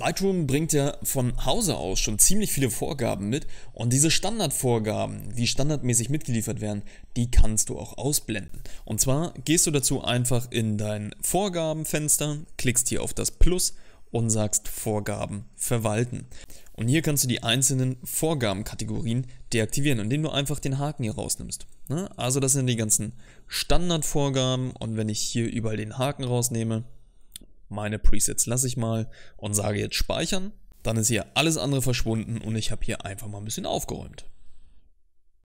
Lightroom bringt ja von Hause aus schon ziemlich viele Vorgaben mit und diese Standardvorgaben, die standardmäßig mitgeliefert werden, die kannst du auch ausblenden. Und zwar gehst du dazu einfach in dein Vorgabenfenster, klickst hier auf das Plus und sagst Vorgaben verwalten. Und hier kannst du die einzelnen Vorgabenkategorien deaktivieren, indem du einfach den Haken hier rausnimmst. Ne? Also das sind die ganzen Standardvorgaben und wenn ich hier überall den Haken rausnehme, meine Presets lasse ich mal und sage jetzt speichern. Dann ist hier alles andere verschwunden und ich habe hier einfach mal ein bisschen aufgeräumt.